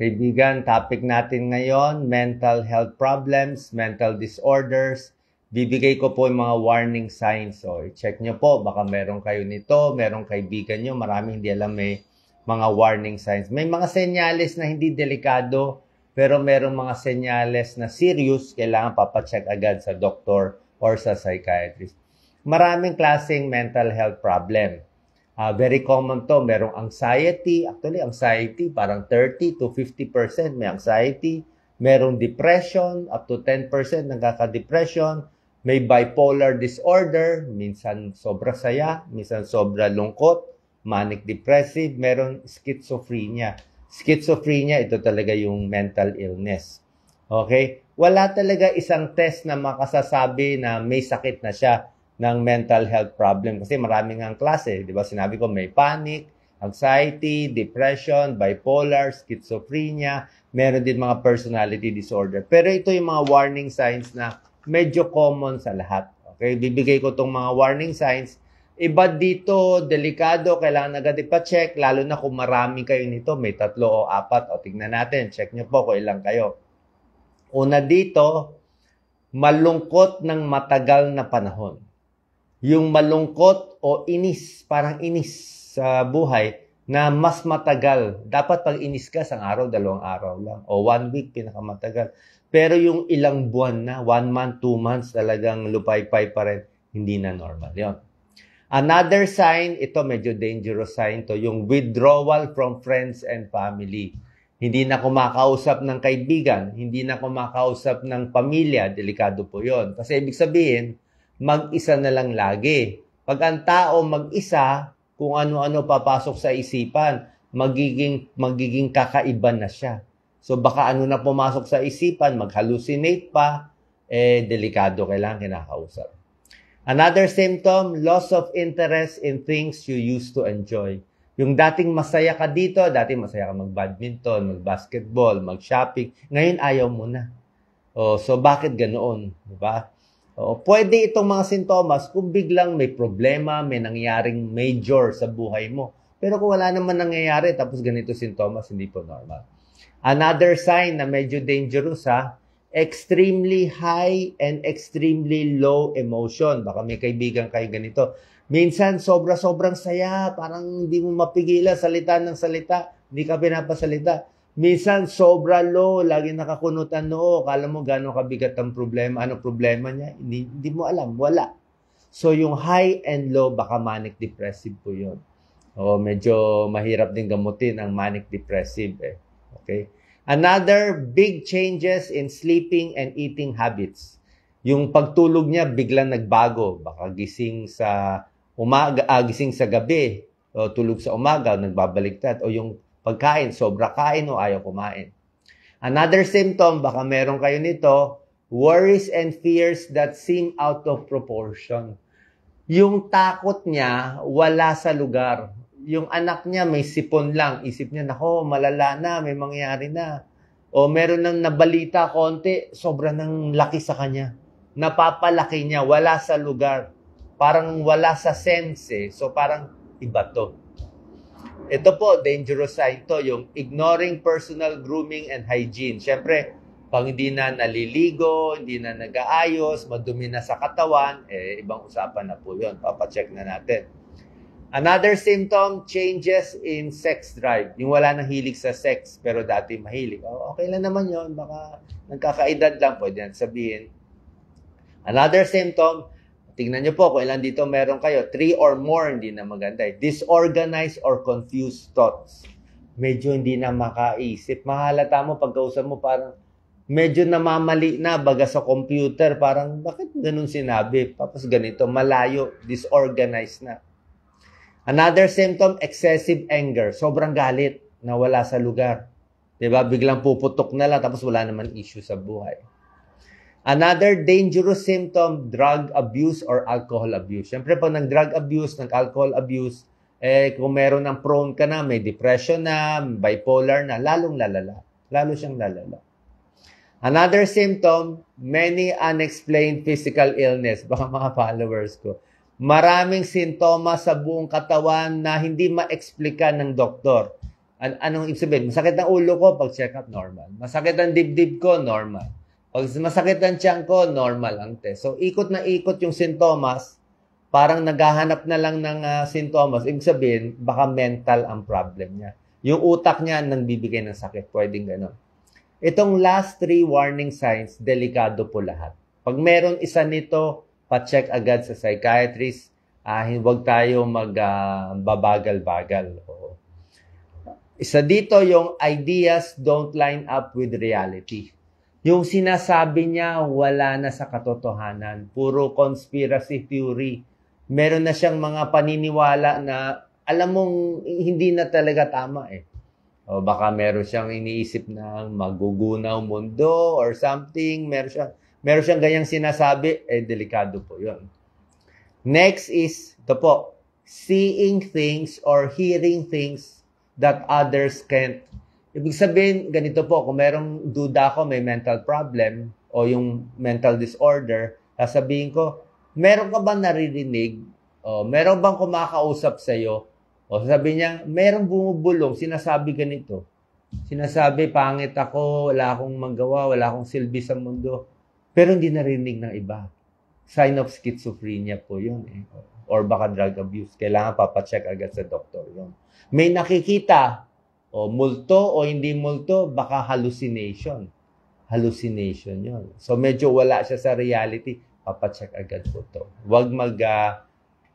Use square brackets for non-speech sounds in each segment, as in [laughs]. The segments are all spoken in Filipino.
Kaibigan, topic natin ngayon, mental health problems, mental disorders. Bibigay ko po yung mga warning signs. So, check nyo po, baka meron kayo nito, meron kaibigan nyo, maraming hindi alam may mga warning signs. May mga senyales na hindi delikado, pero merong mga senyales na serious, kailangan papacheck agad sa doktor or sa psychiatrist. Maraming klaseng mental health problem Uh, very common to. Merong anxiety. Actually, anxiety, parang 30 to 50% may anxiety. Merong depression, up to 10% nagkaka-depression. May bipolar disorder, minsan sobra saya, minsan sobra lungkot, manic depressive, meron schizophrenia. Schizophrenia, ito talaga yung mental illness. Okay? Wala talaga isang test na makasasabi na may sakit na siya ng mental health problem. Kasi marami ngang klase, di ba? Sinabi ko may panic, anxiety, depression, bipolar, schizophrenia, meron din mga personality disorder. Pero ito yung mga warning signs na medyo common sa lahat. Okay, bibigay ko tong mga warning signs. Iba dito, delikado, kailangan agad ipa-check, lalo na kung marami kayo nito, may tatlo o apat, o tignan natin, check nyo po kung ilang kayo. Una dito, malungkot ng matagal na panahon yung malungkot o inis, parang inis sa buhay na mas matagal. Dapat pag inis ka, sang araw, dalawang araw lang. O one week, pinakamatagal. Pero yung ilang buwan na, one month, two months, talagang lupay-pay pa rin, hindi na normal. Yun. Another sign, ito medyo dangerous sign to, yung withdrawal from friends and family. Hindi na kumakausap ng kaibigan, hindi na kumakausap ng pamilya, delikado po yon Kasi ibig sabihin, mag-isa na lang lagi. Pag ang tao mag-isa, kung ano-ano papasok sa isipan, magiging, magiging kakaiba na siya. So baka ano na pumasok sa isipan, mag-hallucinate pa, eh delikado kailangan kinakausap. Another symptom, loss of interest in things you used to enjoy. Yung dating masaya ka dito, dating masaya ka mag-badminton, mag-basketball, mag-shopping, ngayon ayaw mo na. Oh, so bakit ganoon, di ba? O, pwede itong mga sintomas kung biglang may problema, may nangyaring major sa buhay mo. Pero kung wala naman nangyayari, tapos ganito sintomas, hindi po normal. Another sign na medyo dangerous ha, extremely high and extremely low emotion. Baka may kaibigan kayo ganito. Minsan, sobra-sobrang saya, parang hindi mo mapigilan, salita ng salita, hindi ka pinapasalita Minsan, sobra low, lagi nakakunutan noo. Kala mo gano'ng kabigat ang problema, ano problema niya, hindi, hindi mo alam, wala. So, yung high and low, baka manic depressive po yun. O, medyo mahirap din gamutin ang manic depressive eh. Okay? Another, big changes in sleeping and eating habits. Yung pagtulog niya, biglang nagbago. Baka gising sa umaga, ah, gising sa gabi, o tulog sa umaga, nagbabaligtad. O yung pagkain, sobra kain o ayaw kumain. Another symptom, baka meron kayo nito, worries and fears that seem out of proportion. Yung takot niya, wala sa lugar. Yung anak niya, may sipon lang. Isip niya, nako, malala na, may mangyari na. O meron ng nabalita konti, sobra nang laki sa kanya. Napapalaki niya, wala sa lugar. Parang wala sa sense eh. So parang iba to. Ito po, dangerous sign to, yung ignoring personal grooming and hygiene. Siyempre, pag hindi na naliligo, hindi na nag-aayos, madumi na sa katawan, eh, ibang usapan na po yun. Papacheck na natin. Another symptom, changes in sex drive. Yung wala nang hilig sa sex, pero dati mahilig. Oh, okay lang naman yon baka nagkakaedad lang, pwede natin sabihin. Another symptom, Tingnan niyo po kung ilan dito meron kayo. Three or more, hindi na maganda. Eh. Disorganized or confused thoughts. Medyo hindi na makaisip. Mahalata mo, pagkausap mo, parang medyo namamali na baga sa computer. Parang, bakit ganun sinabi? Tapos ganito, malayo, disorganized na. Another symptom, excessive anger. Sobrang galit na wala sa lugar. ba diba? Biglang puputok na lang tapos wala naman issue sa buhay. Another dangerous symptom, drug abuse or alcohol abuse. Siyempre, pag nag-drug abuse, nag-alcohol abuse, eh, kung meron ng prone ka na, may depression na, bipolar na, lalong lalala. Lalo siyang lalala. Another symptom, many unexplained physical illness. [laughs] Baka mga followers ko. Maraming sintomas sa buong katawan na hindi ma-explica ng doktor. An anong ibig sabihin? Masakit ang ulo ko pag check up, normal. Masakit ang dibdib ko, normal. Pag masakit ang tiyan ko, normal ang test. So, ikot na ikot yung sintomas, parang naghahanap na lang ng uh, sintomas. Ibig sabihin, baka mental ang problem niya. Yung utak niya nang bibigay ng sakit. Pwedeng ganun. Itong last three warning signs, delikado po lahat. Pag meron isa nito, pa-check agad sa psychiatrist. Ah, uh, huwag tayo magbabagal-bagal. Ah, uh, Isa dito yung ideas don't line up with reality. Yung sinasabi niya, wala na sa katotohanan. Puro conspiracy theory. Meron na siyang mga paniniwala na alam mong hindi na talaga tama eh. O baka meron siyang iniisip na magugunaw mundo or something. Meron siyang, meron siyang ganyang sinasabi. Eh, delikado po yun. Next is, ito po, seeing things or hearing things that others can't Ibig sabihin, ganito po, kung merong duda ko, may mental problem o yung mental disorder, sasabihin ko, meron ka bang naririnig? O, meron bang kumakausap sa'yo? O sasabihin niya, merong bumubulong, sinasabi ganito. Sinasabi, pangit ako, wala akong magawa, wala akong silbi sa mundo. Pero hindi narinig ng iba. Sign of schizophrenia po yun. Eh. Or baka drug abuse. Kailangan papacheck agad sa doktor yun. May nakikita o multo o hindi multo, baka hallucination. Hallucination yon. So medyo wala siya sa reality. Papacheck agad po to. Huwag mag uh,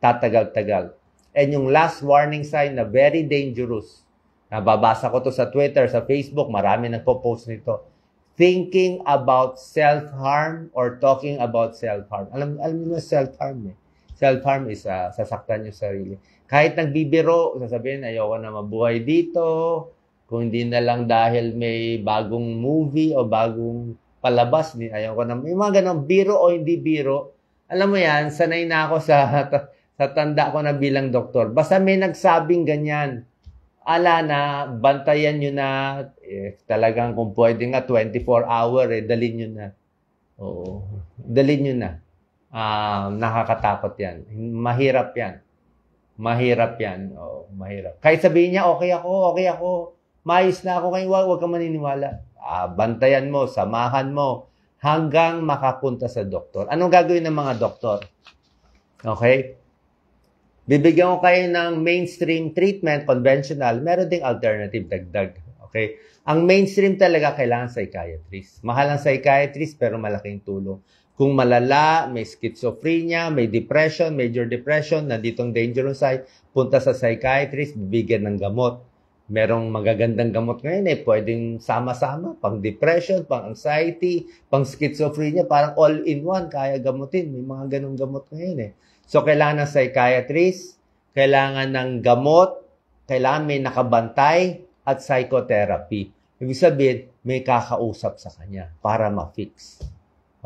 tatagal-tagal. And yung last warning sign na very dangerous. Nababasa ko to sa Twitter, sa Facebook, marami nagpo-post nito. Thinking about self-harm or talking about self-harm. Alam, alam mo na self-harm eh Self-harm is uh, sasaktan yung sarili. Kahit nagbibiro, sasabihin, ayoko na mabuhay dito, kung hindi na lang dahil may bagong movie o bagong palabas, din ayoko na. Yung mga ganun, biro o hindi biro, alam mo yan, sanay na ako sa, [laughs] sa tanda ko na bilang doktor. Basta may nagsabing ganyan, ala na, bantayan nyo na, eh, talagang kung pwede nga, 24 hour, eh, dalin nyo na. Oo, dalin nyo na um, nakakatakot yan. Mahirap yan. Mahirap yan. Oo, mahirap. Kahit sabihin niya, okay ako, okay ako, maayos na ako kayo. wag, ka maniniwala. Ah, bantayan mo, samahan mo, hanggang makapunta sa doktor. Anong gagawin ng mga doktor? Okay? Bibigyan ko kayo ng mainstream treatment, conventional, meron ding alternative dagdag. Okay? Ang mainstream talaga kailangan psychiatrist. Mahal ang psychiatrist pero malaking tulong. Kung malala, may schizophrenia, may depression, major depression, nandito ang dangerous side, punta sa psychiatrist, bibigyan ng gamot. Merong magagandang gamot ngayon eh, pwedeng sama-sama, pang depression, pang anxiety, pang schizophrenia, parang all-in-one, kaya gamutin. May mga ganong gamot ngayon eh. So, kailangan ng psychiatrist, kailangan ng gamot, kailangan may nakabantay, at psychotherapy. Ibig sabihin, may kakausap sa kanya para ma-fix.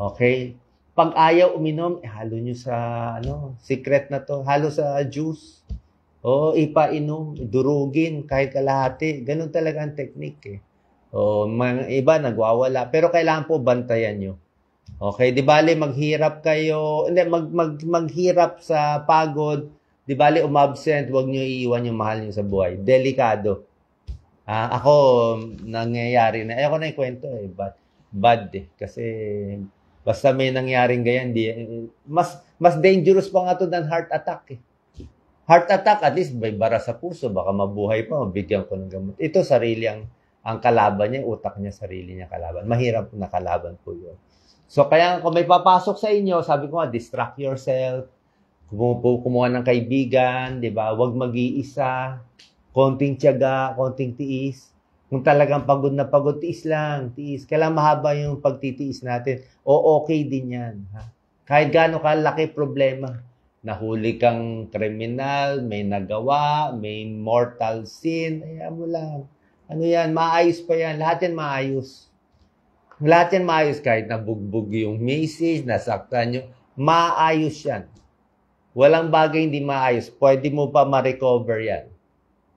Okay? Pag ayaw uminom, ihalo eh, nyo sa ano, secret na to. Halo sa juice. O ipainom, durugin, kahit kalahati. Ganun talaga ang technique eh. O mga iba nagwawala. Pero kailangan po bantayan nyo. Okay, di bale maghirap kayo, hindi, mag, mag, maghirap sa pagod, di bale umabsent, wag niyo iiwan yung mahal niyo sa buhay. Delikado. Uh, ako, nangyayari na, eh, ayoko na kwento eh, but bad eh. Kasi basta may nangyaring ganyan, di, eh, mas, mas dangerous pa nga to than heart attack eh. Heart attack, at least may bara sa puso, baka mabuhay pa, mabigyan ko ng gamot. Ito, sarili ang, ang kalaban niya, utak niya, sarili niya kalaban. Mahirap na kalaban po yun. So, kaya kung may papasok sa inyo, sabi ko nga, distract yourself, kumuha, kumuha ng kaibigan, di ba? Huwag mag-iisa konting tiyaga, konting tiis. Kung talagang pagod na pagod, tiis lang, tiis. Kailangan mahaba yung pagtitiis natin. O okay din yan. Ha? Kahit gaano kalaki problema. Nahuli kang kriminal, may nagawa, may mortal sin, ayan mo lang. Ano yan, maayos pa yan. Lahat yan maayos. Lahat yan maayos kahit nabugbog yung message, nasaktan yung, maayos yan. Walang bagay hindi maayos. Pwede mo pa ma-recover yan.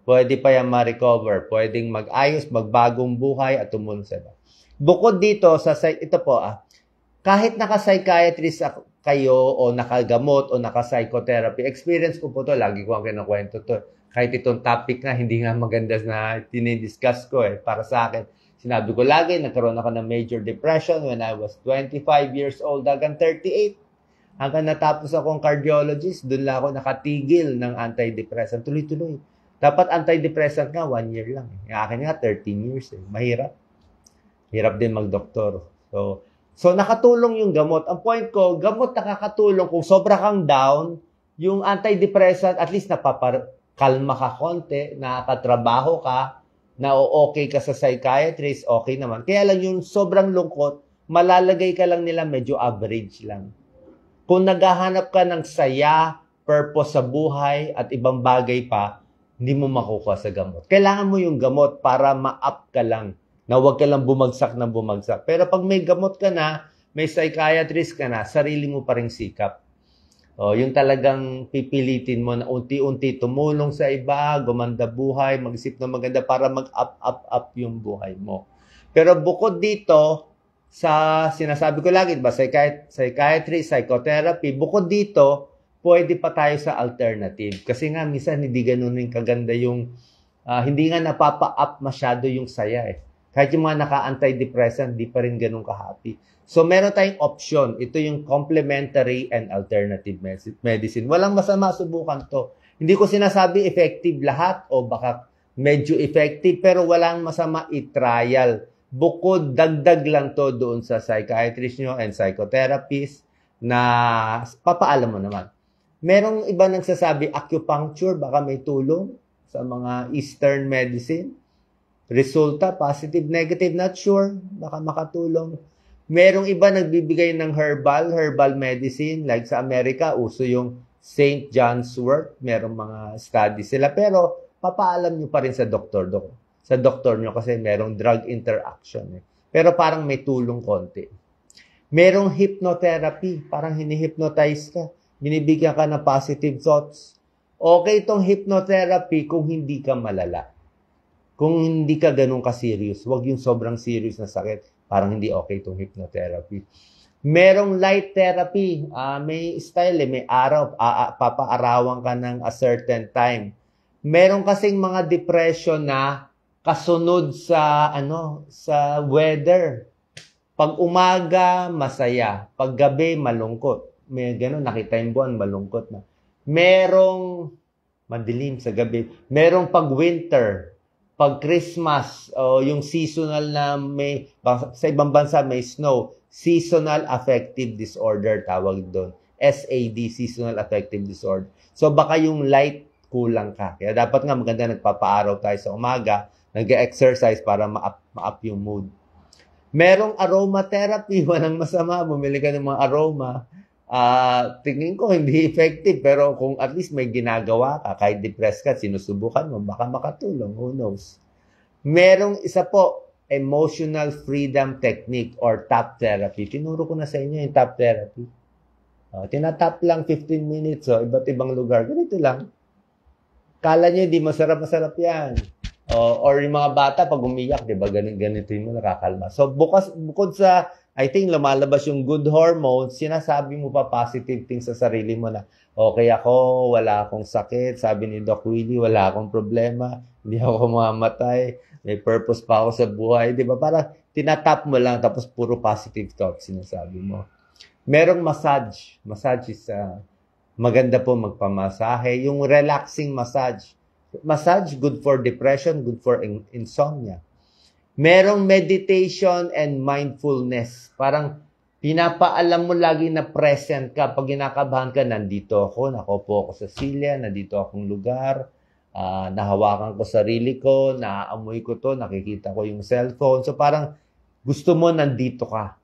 Pwede pa yan ma-recover. Pwedeng mag-ayos, magbagong buhay at sa tumunsa. Bukod dito, sa, ito po ah, kahit naka-psychiatrist kayo o nakagamot o naka-psychotherapy, experience ko po to, lagi ko ang kinukwento to. Kahit itong topic na hindi nga maganda na tinidiscuss ko eh, para sa akin. Sinabi ko lagi, nagkaroon ako ng major depression when I was 25 years old hanggang 38. Hanggang natapos akong cardiologist, doon lang ako nakatigil ng antidepressant. Tuloy-tuloy dapat antidepressant nga, one year lang. Yung akin nga, 13 years. Eh. Mahirap. Hirap din magdoktor. So, so, nakatulong yung gamot. Ang point ko, gamot nakakatulong kung sobra kang down, yung antidepressant, at least napapakalma ka konti, nakakatrabaho ka, na okay ka sa psychiatrist, okay naman. Kaya lang yung sobrang lungkot, malalagay ka lang nila medyo average lang. Kung naghahanap ka ng saya, purpose sa buhay at ibang bagay pa, hindi mo makukuha sa gamot. Kailangan mo yung gamot para ma-up ka lang, na huwag ka lang bumagsak na bumagsak. Pero pag may gamot ka na, may psychiatrist ka na, sarili mo pa rin sikap. O, oh, yung talagang pipilitin mo na unti-unti tumulong sa iba, gumanda buhay, mag-isip na maganda para mag-up, up, up yung buhay mo. Pero bukod dito, sa sinasabi ko lagi, ba, psychiatry, psychotherapy, bukod dito, pwede pa tayo sa alternative. Kasi nga, minsan hindi ganun yung kaganda yung, uh, hindi nga napapa-up masyado yung saya eh. Kahit yung mga naka-antidepressant, di pa rin ganun ka-happy. So, meron tayong option. Ito yung complementary and alternative medicine. Walang masama subukan to. Hindi ko sinasabi effective lahat o baka medyo effective, pero walang masama i-trial. Bukod, dagdag lang to doon sa psychiatrist nyo and psychotherapist na papaalam mo naman. Merong iba nagsasabi acupuncture, baka may tulong sa mga Eastern medicine. Resulta, positive, negative, not sure, baka makatulong. Merong iba nagbibigay ng herbal, herbal medicine. Like sa Amerika, uso yung St. John's Wort. Merong mga studies sila. Pero, papaalam nyo pa rin sa doktor, dok, sa doktor nyo kasi merong drug interaction. Eh. Pero parang may tulong konti. Merong hypnotherapy, parang hinihypnotize ka binibigyan ka ng positive thoughts. Okay itong hypnotherapy kung hindi ka malala. Kung hindi ka ganun ka-serious, wag yung sobrang serious na sakit, parang hindi okay itong hypnotherapy. Merong light therapy, uh, may style eh, may araw, uh, papaarawan ka ng a certain time. Meron kasing mga depression na kasunod sa ano sa weather. Pag umaga, masaya. Pag gabi, malungkot may ganun, nakita yung buwan, malungkot na. Merong madilim sa gabi. Merong pag-winter, pag-Christmas, o oh, yung seasonal na may, sa ibang bansa may snow, seasonal affective disorder tawag doon. SAD, seasonal affective disorder. So baka yung light kulang ka. Kaya dapat nga maganda nagpapaaraw tayo sa umaga, nag-exercise para ma-up, ma-up yung mood. Merong aromatherapy, [laughs] walang masama, bumili ka ng mga aroma uh, tingin ko hindi effective pero kung at least may ginagawa ka, kahit depressed ka, sinusubukan mo, baka makatulong, who knows. Merong isa po, emotional freedom technique or top therapy. Tinuro ko na sa inyo yung top therapy. Uh, tinatap lang 15 minutes, so oh, iba't ibang lugar. Ganito lang. Kala nyo, hindi masarap-masarap yan. Uh, or yung mga bata, pag umiyak, di ba, ganito, ganito yung nakakalma. So, bukas, bukod sa I think lumalabas yung good hormones, sinasabi mo pa positive things sa sarili mo na, oh, okay ako, wala akong sakit, sabi ni Doc Willie, wala akong problema, hindi ako mamatay, may purpose pa ako sa buhay, di ba? Parang tinatap mo lang tapos puro positive thoughts sinasabi mo. Merong massage. Massage is uh, maganda po magpamasahe. Yung relaxing massage. Massage, good for depression, good for insomnia merong meditation and mindfulness. Parang pinapaalam mo lagi na present ka. Pag ginakabahan ka, nandito ako, nakopo ako sa silya, nandito akong lugar, uh, nahawakan ko sarili ko, naaamoy ko to, nakikita ko yung cellphone. So parang gusto mo nandito ka.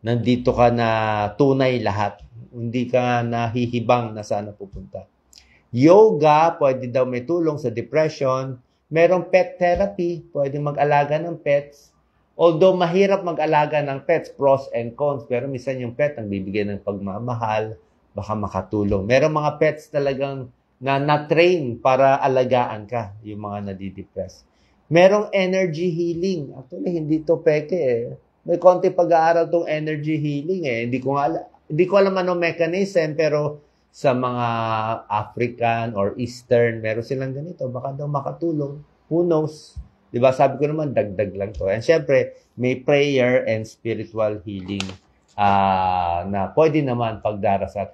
Nandito ka na tunay lahat. Hindi ka nahihibang na sana pupunta. Yoga, pwede daw may tulong sa depression, Merong pet therapy, pwedeng mag-alaga ng pets. Although mahirap mag-alaga ng pets, pros and cons, pero minsan yung pet ang bibigyan ng pagmamahal, baka makatulong. Merong mga pets talagang na na-train para alagaan ka yung mga nadidepress. Merong energy healing. Actually, hindi to peke eh. May konti pag-aaral tong energy healing eh. Hindi ko, nga, hindi ko alam ano mechanism, pero sa mga African or Eastern, meron silang ganito, baka daw makatulong. Who knows? ba diba? Sabi ko naman, dagdag lang to. And syempre, may prayer and spiritual healing uh, na pwede naman pagdarasal.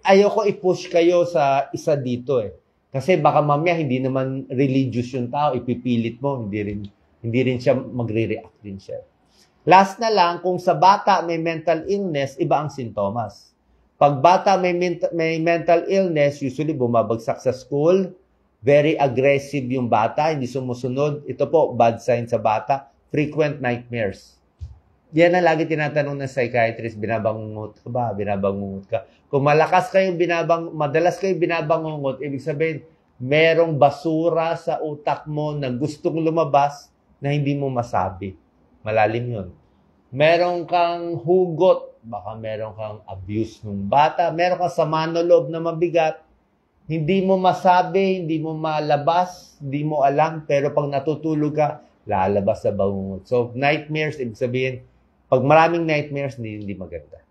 Ayoko i-push kayo sa isa dito eh. Kasi baka mamaya hindi naman religious yung tao, ipipilit mo, hindi rin, hindi rin siya magre-react din siya. Last na lang, kung sa bata may mental illness, iba ang sintomas. Pag bata may, ment- may mental illness, usually bumabagsak sa school, very aggressive yung bata, hindi sumusunod. Ito po, bad sign sa bata, frequent nightmares. Yan ang lagi tinatanong ng psychiatrist, binabangungot ka ba? Binabangungot ka. Kung malakas kayong binabang, madalas kayong binabangungot, ibig sabihin, merong basura sa utak mo na gustong lumabas na hindi mo masabi. Malalim yun. Merong kang hugot baka meron kang abuse ng bata, meron kang sama ng loob na mabigat, hindi mo masabi, hindi mo malabas, hindi mo alam, pero pag natutulog ka, lalabas sa bangungot. So, nightmares, ibig sabihin, pag maraming nightmares, hindi, hindi maganda.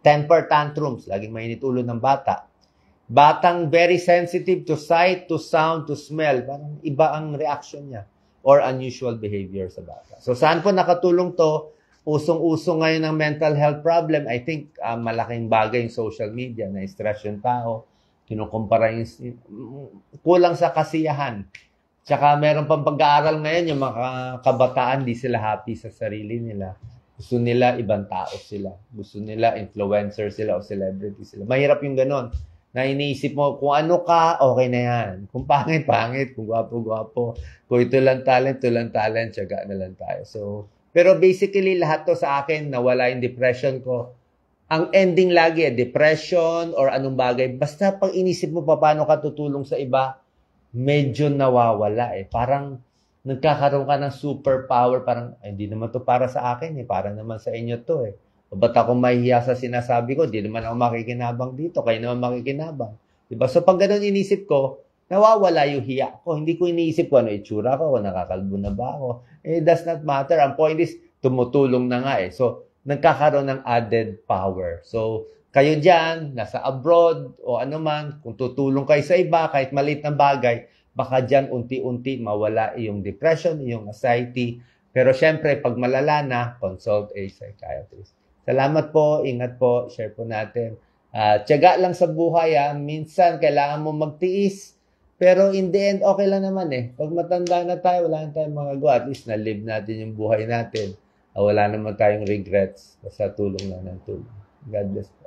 Temper tantrums, laging mainit ulo ng bata. Batang very sensitive to sight, to sound, to smell. Parang iba ang reaction niya or unusual behavior sa bata. So, saan po nakatulong to? usong-uso ngayon ng mental health problem, I think uh, malaking bagay yung social media, na-stress yung tao, kinukumpara yung, mm, kulang sa kasiyahan. Tsaka meron pang pag-aaral ngayon, yung mga kabataan, di sila happy sa sarili nila. Gusto nila ibang tao sila. Gusto nila influencer sila o celebrity sila. Mahirap yung ganon. Na iniisip mo, kung ano ka, okay na yan. Kung pangit, pangit. Kung gwapo, gwapo. Kung ito lang talent, ito lang talent. Tsaga na lang tayo. So, pero basically, lahat to sa akin, nawala yung depression ko. Ang ending lagi, eh, depression or anong bagay. Basta pag inisip mo pa paano ka tutulong sa iba, medyo nawawala eh. Parang nagkakaroon ka ng superpower, parang, hindi naman to para sa akin eh, para naman sa inyo to eh. O ba't ako mahihiya sa sinasabi ko? Hindi naman ako makikinabang dito, kayo naman makikinabang. Diba? So pag ganun inisip ko, nawawala yung hiya ko. Hindi ko iniisip kung ano itsura ko, kung nakakalbo na ba ako. It eh, does not matter. Ang point is, tumutulong na nga eh. So, nagkakaroon ng added power. So, kayo dyan, nasa abroad, o ano man, kung tutulong kayo sa iba, kahit maliit na bagay, baka dyan unti-unti mawala yung depression, yung anxiety. Pero syempre, pag malala na, consult a psychiatrist. Salamat po, ingat po, share po natin. Uh, tiyaga lang sa buhay, ha? Ah. minsan kailangan mo magtiis, pero in the end, okay lang naman eh. Pag matanda na tayo, wala na tayong magagawa. At least na-live natin yung buhay natin. Ah, wala naman tayong regrets. Basta tulong lang ng tulong. God bless po.